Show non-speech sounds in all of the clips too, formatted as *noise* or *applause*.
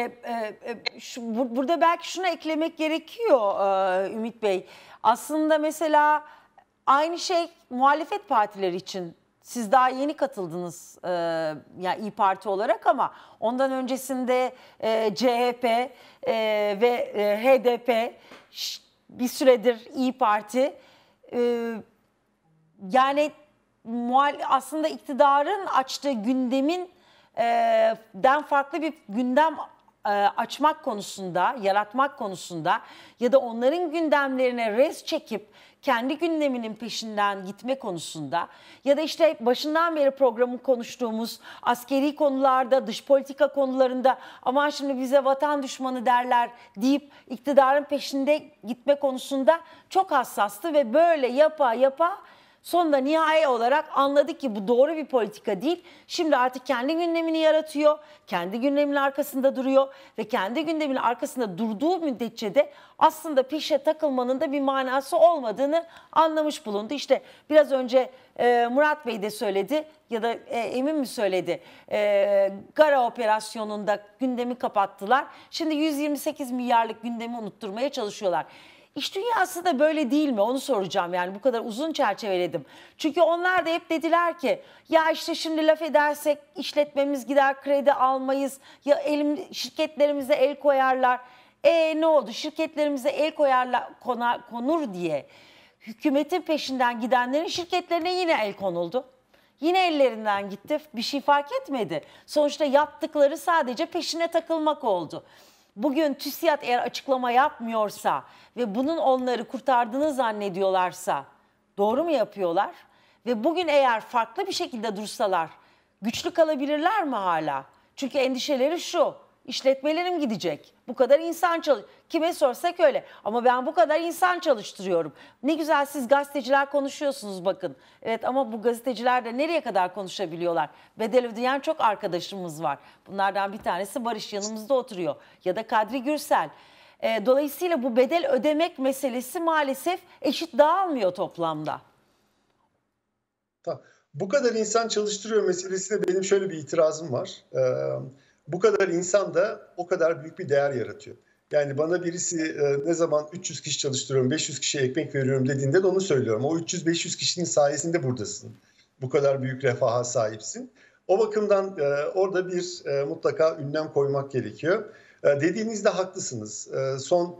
E, e, e, şu, burada belki şunu eklemek gerekiyor Ümit Bey. Aslında mesela aynı şey muhalefet partileri için siz daha yeni katıldınız e, yani İyi Parti olarak ama ondan öncesinde e, CHP e, ve e, HDP bir süredir İyi Parti e, yani muhal aslında iktidarın açtığı gündemin den farklı bir gündem e, açmak konusunda, yaratmak konusunda ya da onların gündemlerine res çekip kendi gündeminin peşinden gitme konusunda ya da işte başından beri programın konuştuğumuz askeri konularda, dış politika konularında ama şimdi bize vatan düşmanı derler deyip iktidarın peşinde gitme konusunda çok hassastı ve böyle yapa yapa Sonunda nihai olarak anladık ki bu doğru bir politika değil. Şimdi artık kendi gündemini yaratıyor, kendi gündemin arkasında duruyor ve kendi gündemin arkasında durduğu müddetçe de aslında peşe takılmanın da bir manası olmadığını anlamış bulundu. İşte biraz önce e, Murat Bey de söyledi ya da e, Emin mi söyledi? E, Gara operasyonunda gündemi kapattılar. Şimdi 128 milyarlık gündemi unutturmaya çalışıyorlar. İş dünyası da böyle değil mi? Onu soracağım yani bu kadar uzun çerçeveledim. Çünkü onlar da hep dediler ki ya işte şimdi laf edersek işletmemiz gider kredi almayız ya elim, şirketlerimize el koyarlar. E ne oldu şirketlerimize el koyarlar kona, konur diye hükümetin peşinden gidenlerin şirketlerine yine el konuldu. Yine ellerinden gitti bir şey fark etmedi. Sonuçta yaptıkları sadece peşine takılmak oldu. Bugün TÜSİAD eğer açıklama yapmıyorsa ve bunun onları kurtardığını zannediyorlarsa doğru mu yapıyorlar? Ve bugün eğer farklı bir şekilde dursalar güçlü kalabilirler mi hala? Çünkü endişeleri şu işletmelerim gidecek. Bu kadar insan çalış. Kime sorsak öyle. Ama ben bu kadar insan çalıştırıyorum. Ne güzel siz gazeteciler konuşuyorsunuz bakın. Evet ama bu gazeteciler de nereye kadar konuşabiliyorlar? Bedel ödeyen çok arkadaşımız var. Bunlardan bir tanesi Barış yanımızda oturuyor. Ya da Kadri Gürsel. E, dolayısıyla bu bedel ödemek meselesi maalesef eşit dağılmıyor toplamda. Bu kadar insan çalıştırıyor meselesine benim şöyle bir itirazım var. Ee, bu kadar insan da o kadar büyük bir değer yaratıyor. Yani bana birisi e, ne zaman 300 kişi çalıştırıyorum, 500 kişiye ekmek veriyorum dediğinde de onu söylüyorum. O 300-500 kişinin sayesinde buradasın. Bu kadar büyük refaha sahipsin. O bakımdan e, orada bir e, mutlaka ünlem koymak gerekiyor. E, dediğinizde haklısınız. E, son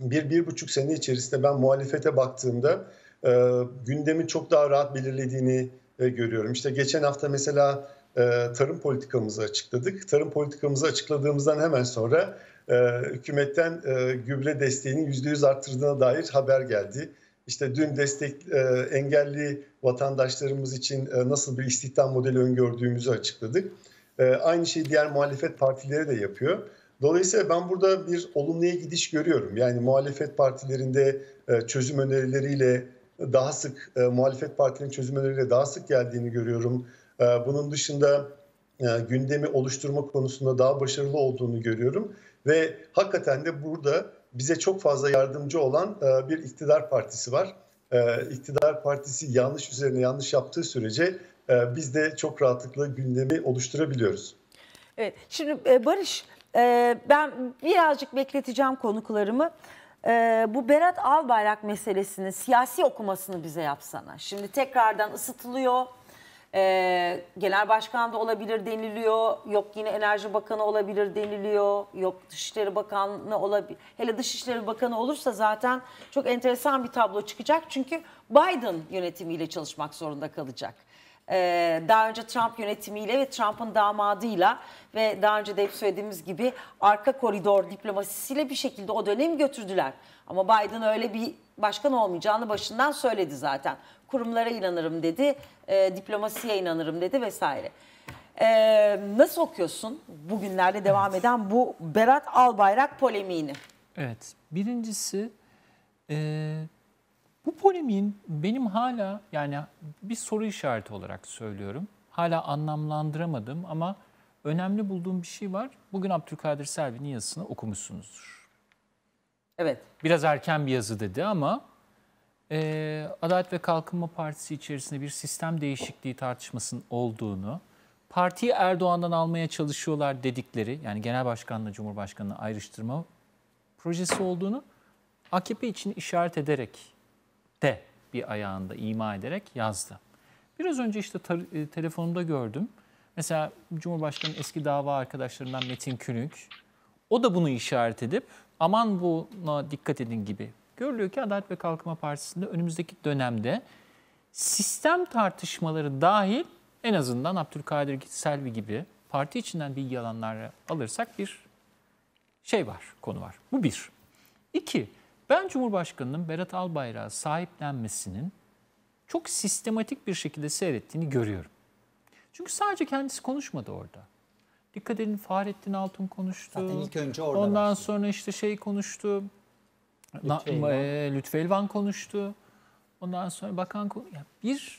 bir, bir buçuk sene içerisinde ben muhalefete baktığımda e, gündemi çok daha rahat belirlediğini e, görüyorum. İşte geçen hafta mesela e, tarım politikamızı açıkladık. Tarım politikamızı açıkladığımızdan hemen sonra e, hükümetten e, gübre desteğinin %100 arttırdığına dair haber geldi. İşte dün destek e, engelli vatandaşlarımız için e, nasıl bir istihdam modeli öngördüğümüzü açıkladık. E, aynı şeyi diğer muhalefet partileri de yapıyor. Dolayısıyla ben burada bir olumluya gidiş görüyorum. Yani muhalefet partilerinde e, çözüm önerileriyle daha sık, e, muhalefet partilerinin çözüm önerileriyle daha sık geldiğini görüyorum ee, bunun dışında e, gündemi oluşturma konusunda daha başarılı olduğunu görüyorum. Ve hakikaten de burada bize çok fazla yardımcı olan e, bir iktidar partisi var. E, iktidar partisi yanlış üzerine yanlış yaptığı sürece biz de çok rahatlıkla gündemi oluşturabiliyoruz. Evet, şimdi Barış ben birazcık bekleteceğim konuklarımı. Bu Berat Albayrak meselesini siyasi okumasını bize yapsana. Şimdi tekrardan ısıtılıyor ee, genel başkan da olabilir deniliyor. Yok yine enerji bakanı olabilir deniliyor. Yok dışişleri bakanı olabilir. Hele dışişleri bakanı olursa zaten çok enteresan bir tablo çıkacak. Çünkü Biden yönetimiyle çalışmak zorunda kalacak. Ee, daha önce Trump yönetimiyle ve Trump'ın damadıyla ve daha önce de hep söylediğimiz gibi arka koridor diplomasisiyle bir şekilde o dönemi götürdüler. Ama Biden öyle bir başkan olmayacağını başından söyledi zaten kurumlara inanırım dedi, e, diplomasiye inanırım dedi vesaire. E, nasıl okuyorsun bugünlerde devam evet. eden bu Berat Albayrak polemiğini? Evet, birincisi e, bu polemiğin benim hala yani bir soru işareti olarak söylüyorum. Hala anlamlandıramadım ama önemli bulduğum bir şey var. Bugün Abdülkadir Selvi'nin yazısını okumuşsunuzdur. Evet. Biraz erken bir yazı dedi ama e, Adalet ve Kalkınma Partisi içerisinde bir sistem değişikliği tartışmasının olduğunu, partiyi Erdoğan'dan almaya çalışıyorlar dedikleri, yani genel başkanla cumhurbaşkanını ayrıştırma projesi olduğunu AKP için işaret ederek de bir ayağında ima ederek yazdı. Biraz önce işte e, telefonumda gördüm. Mesela Cumhurbaşkanı eski dava arkadaşlarından Metin Külünk, o da bunu işaret edip aman buna dikkat edin gibi Görülüyor ki Adalet ve Kalkınma Partisi'nde önümüzdeki dönemde sistem tartışmaları dahil en azından Abdülkadir Selvi gibi parti içinden bilgi alanları alırsak bir şey var, konu var. Bu bir. İki, ben Cumhurbaşkanı'nın Berat Albayrak'a sahiplenmesinin çok sistematik bir şekilde seyrettiğini görüyorum. Çünkü sadece kendisi konuşmadı orada. Dikkat edin Fahrettin Altun konuştu. Zaten ilk önce orada Ondan başladı. sonra işte şey konuştu. Lütfü Elvan, e, konuştu. Ondan sonra bakan konu bir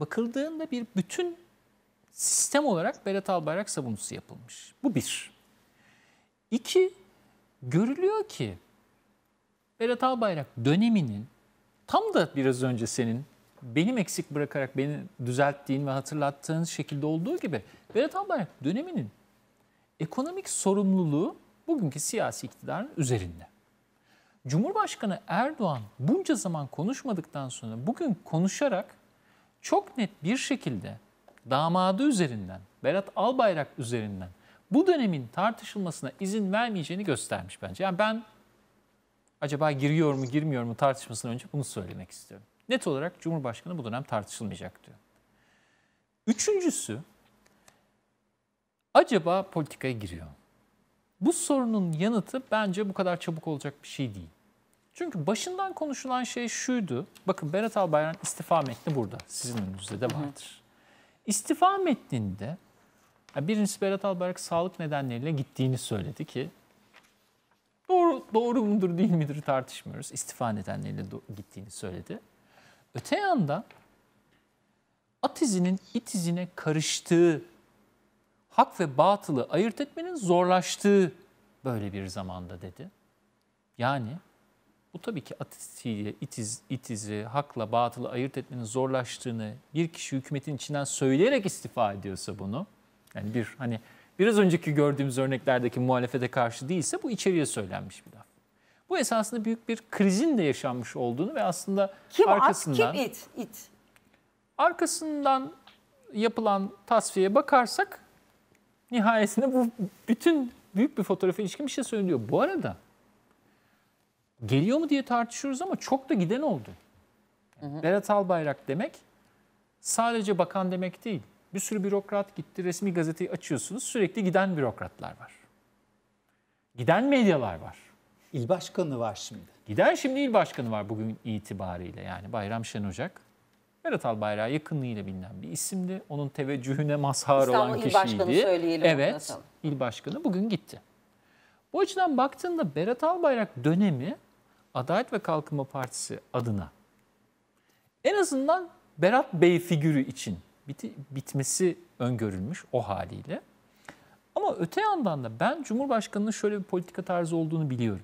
bakıldığında bir bütün sistem olarak Berat Albayrak savunucusu yapılmış. Bu bir. İki, görülüyor ki Berat Albayrak döneminin tam da biraz önce senin benim eksik bırakarak beni düzelttiğin ve hatırlattığın şekilde olduğu gibi Berat Albayrak döneminin ekonomik sorumluluğu bugünkü siyasi iktidarın üzerinde. Cumhurbaşkanı Erdoğan bunca zaman konuşmadıktan sonra bugün konuşarak çok net bir şekilde damadı üzerinden, Berat Albayrak üzerinden bu dönemin tartışılmasına izin vermeyeceğini göstermiş bence. Yani ben acaba giriyor mu girmiyor mu tartışmasından önce bunu söylemek istiyorum. Net olarak Cumhurbaşkanı bu dönem tartışılmayacak diyor. Üçüncüsü acaba politikaya giriyor. Bu sorunun yanıtı bence bu kadar çabuk olacak bir şey değil. Çünkü başından konuşulan şey şuydu. Bakın Berat Albayrak'ın istifa metni burada. Sizin önünüzde de vardır. İstifa metninde birincisi Berat Albayrak sağlık nedenleriyle gittiğini söyledi ki doğru, doğru mudur değil midir tartışmıyoruz. İstifa nedenleriyle gittiğini söyledi. Öte yandan atizinin itizine karıştığı, hak ve batılı ayırt etmenin zorlaştığı böyle bir zamanda dedi. Yani bu tabii ki atisiyle, itiz, itizi, hakla, batılı ayırt etmenin zorlaştığını bir kişi hükümetin içinden söyleyerek istifa ediyorsa bunu, yani bir hani biraz önceki gördüğümüz örneklerdeki muhalefete karşı değilse bu içeriye söylenmiş bir laf. Bu esasında büyük bir krizin de yaşanmış olduğunu ve aslında kim arkasından... At, kim it? it? Arkasından yapılan tasfiyeye bakarsak nihayetinde bu bütün büyük bir fotoğrafa ilişkin bir şey söylüyor. Bu arada geliyor mu diye tartışıyoruz ama çok da giden oldu. Hı hı. Berat Albayrak demek sadece bakan demek değil. Bir sürü bürokrat gitti. Resmi gazeteyi açıyorsunuz. Sürekli giden bürokratlar var. Giden medyalar var. İl başkanı var şimdi. Giden şimdi il başkanı var bugün itibariyle. Yani Bayram Şen Ocak. Berat Albayrak yakınlığıyla bilinen bir isimdi. Onun teveccühüne mazhar İstanbul olan kişiydi. İstanbul İl Başkanı söyleyelim. Evet, anlatalım. il başkanı bugün gitti. Bu açıdan baktığında Berat Albayrak dönemi Adalet ve Kalkınma Partisi adına en azından Berat Bey figürü için biti, bitmesi öngörülmüş o haliyle. Ama öte yandan da ben Cumhurbaşkanı'nın şöyle bir politika tarzı olduğunu biliyorum.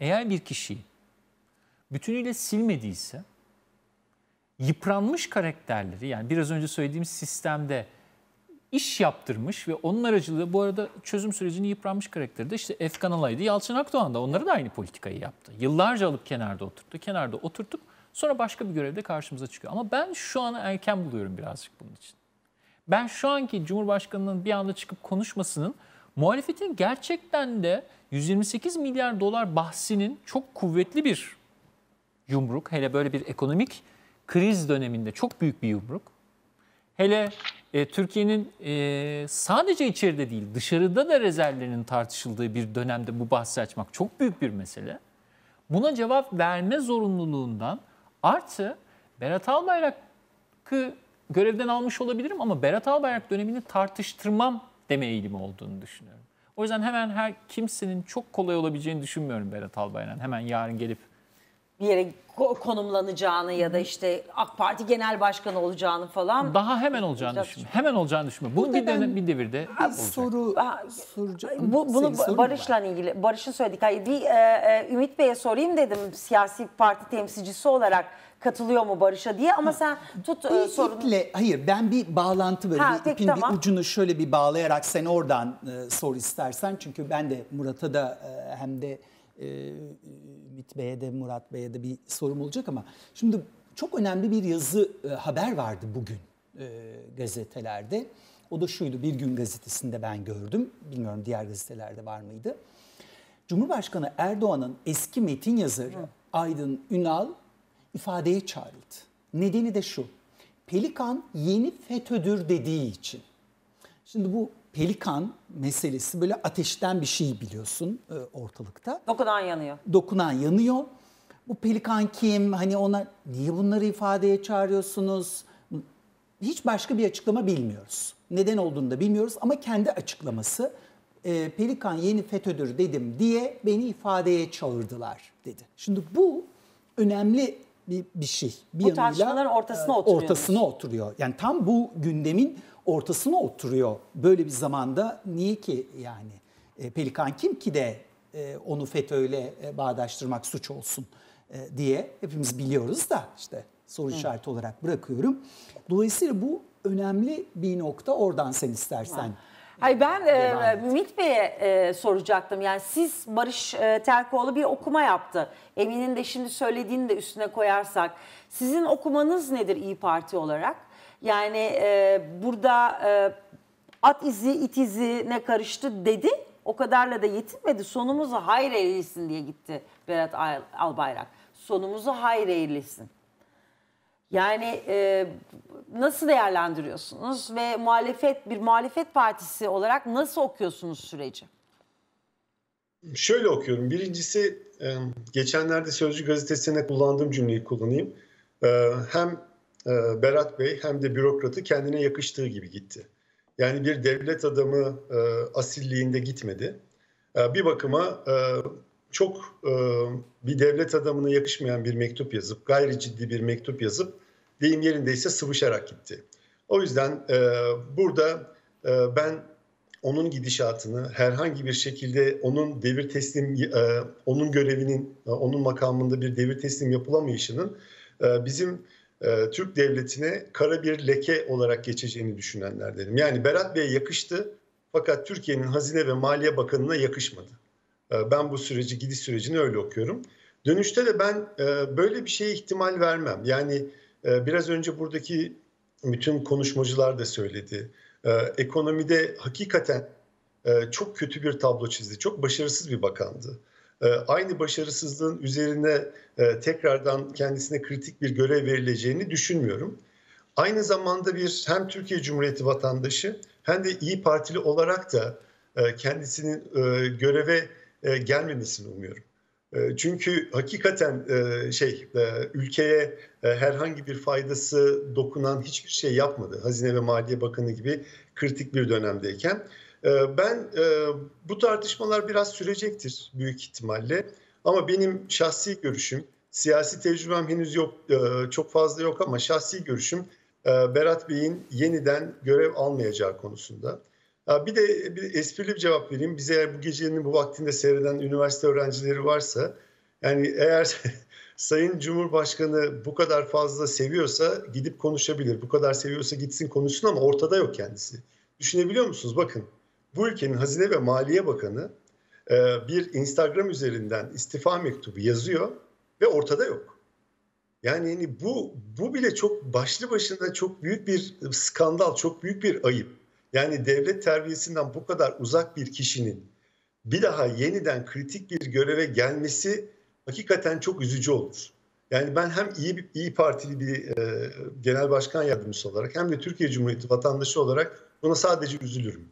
Eğer bir kişiyi bütünüyle silmediyse yıpranmış karakterleri yani biraz önce söylediğim sistemde iş yaptırmış ve onun aracılığıyla bu arada çözüm sürecini yıpranmış karakteri de işte Efkan Alay'dı. Yalçın Akdoğan da onları da aynı politikayı yaptı. Yıllarca alıp kenarda oturttu. Kenarda oturtup sonra başka bir görevde karşımıza çıkıyor. Ama ben şu an erken buluyorum birazcık bunun için. Ben şu anki Cumhurbaşkanı'nın bir anda çıkıp konuşmasının muhalefetin gerçekten de 128 milyar dolar bahsinin çok kuvvetli bir yumruk. Hele böyle bir ekonomik kriz döneminde çok büyük bir yumruk Hele e, Türkiye'nin e, sadece içeride değil dışarıda da rezervlerinin tartışıldığı bir dönemde bu bahsi açmak çok büyük bir mesele. Buna cevap verme zorunluluğundan artı Berat Albayrak'ı görevden almış olabilirim ama Berat Albayrak dönemini tartıştırmam deme eğilimi olduğunu düşünüyorum. O yüzden hemen her kimsenin çok kolay olabileceğini düşünmüyorum Berat Albayrak'ın. Hemen yarın gelip bir yere konumlanacağını ya da işte AK Parti genel başkanı olacağını falan daha hemen olacağını düşün. Hemen olacağını düşünme. Bu bir, dönem, bir devirde bir olacak. soru soracağım. Bu, bunu Senin Barış'la var. ilgili Barış'ın söyledik. Hayır bir e, e, Ümit Bey'e sorayım dedim siyasi parti temsilcisi olarak katılıyor mu Barış'a diye ama sen tut e, sorunu. İple, hayır ben bir bağlantı böyle ha, bir ipin tamam. bir ucunu şöyle bir bağlayarak sen oradan e, sor istersen. Çünkü ben de Murat'a da e, hem de e, Ümit Bey'e de Murat Bey'e de bir sorum olacak ama şimdi çok önemli bir yazı e, haber vardı bugün e, gazetelerde. O da şuydu Bir Gün gazetesinde ben gördüm. Bilmiyorum diğer gazetelerde var mıydı. Cumhurbaşkanı Erdoğan'ın eski metin yazarı Aydın Ünal ifadeye çağrıldı. Nedeni de şu. Pelikan yeni FETÖ'dür dediği için. Şimdi bu pelikan meselesi böyle ateşten bir şey biliyorsun e, ortalıkta. Dokunan yanıyor. Dokunan yanıyor. Bu pelikan kim? Hani ona niye bunları ifadeye çağırıyorsunuz? Hiç başka bir açıklama bilmiyoruz. Neden olduğunu da bilmiyoruz ama kendi açıklaması e, pelikan yeni FETÖ'dür dedim diye beni ifadeye çağırdılar dedi. Şimdi bu önemli bir, bir şey. Bir bu tartışmaların ortasına e, oturuyor. Ortasına oturuyor. Yani tam bu gündemin ortasına oturuyor böyle bir zamanda. Niye ki yani e, Pelikan kim ki de e, onu FETÖ'yle e, bağdaştırmak suç olsun e, diye hepimiz biliyoruz da işte soru işareti olarak bırakıyorum. Dolayısıyla bu önemli bir nokta oradan sen istersen. Ha. Hayır ben e, Ümit Bey'e e, soracaktım. Yani siz Barış e, Terkoğlu bir okuma yaptı. Emin'in de şimdi söylediğini de üstüne koyarsak. Sizin okumanız nedir İyi Parti olarak? Yani e, burada e, at izi it izi ne karıştı dedi. O kadarla da yetinmedi. Sonumuzu hayır eylesin diye gitti Berat Albayrak. Sonumuzu hayır eylesin. Yani e, nasıl değerlendiriyorsunuz ve muhalefet bir muhalefet partisi olarak nasıl okuyorsunuz süreci? Şöyle okuyorum. Birincisi e, geçenlerde Sözcü gazetesine kullandığım cümleyi kullanayım. E, hem ee, Berat Bey hem de bürokratı kendine yakıştığı gibi gitti. Yani bir devlet adamı e, asilliğinde gitmedi. Ee, bir bakıma e, çok e, bir devlet adamına yakışmayan bir mektup yazıp, gayri ciddi bir mektup yazıp deyim yerindeyse sıvışarak gitti. O yüzden burada ben onun gidişatını herhangi bir şekilde onun devir teslim, onun görevinin, onun makamında bir devir teslim yapılamayışının bizim e, Türk devletine kara bir leke olarak geçeceğini düşünenler dedim. Yani Berat Bey'e yakıştı fakat Türkiye'nin Hazine ve Maliye Bakanı'na yakışmadı. E, ben bu süreci, gidiş sürecini öyle okuyorum. Dönüşte de ben e, böyle bir şeye ihtimal vermem. Yani biraz önce buradaki bütün konuşmacılar da söyledi. ekonomide hakikaten çok kötü bir tablo çizdi. Çok başarısız bir bakandı. Ee, aynı başarısızlığın üzerine e, tekrardan kendisine kritik bir görev verileceğini düşünmüyorum. Aynı zamanda bir hem Türkiye Cumhuriyeti vatandaşı hem de İyi Partili olarak da e, kendisinin e, göreve gelmemesini umuyorum. Çünkü hakikaten şey ülkeye herhangi bir faydası dokunan hiçbir şey yapmadı. Hazine ve Maliye Bakanı gibi kritik bir dönemdeyken. Ee, ben e, bu tartışmalar biraz sürecektir büyük ihtimalle. Ama benim şahsi görüşüm, siyasi tecrübem henüz yok, e, çok fazla yok ama şahsi görüşüm e, Berat Bey'in yeniden görev almayacağı konusunda. Bir de bir esprili bir cevap vereyim. Bize eğer bu gecenin bu vaktinde seyreden üniversite öğrencileri varsa, yani eğer *laughs* Sayın Cumhurbaşkanı bu kadar fazla seviyorsa gidip konuşabilir. Bu kadar seviyorsa gitsin konuşsun ama ortada yok kendisi. Düşünebiliyor musunuz? Bakın bu ülkenin Hazine ve Maliye Bakanı e, bir Instagram üzerinden istifa mektubu yazıyor ve ortada yok. Yani, yani bu bu bile çok başlı başına çok büyük bir skandal, çok büyük bir ayıp. Yani devlet terbiyesinden bu kadar uzak bir kişinin bir daha yeniden kritik bir göreve gelmesi hakikaten çok üzücü olur. Yani ben hem iyi bir, iyi partili bir e, genel başkan yardımcısı olarak hem de Türkiye Cumhuriyeti vatandaşı olarak buna sadece üzülürüm.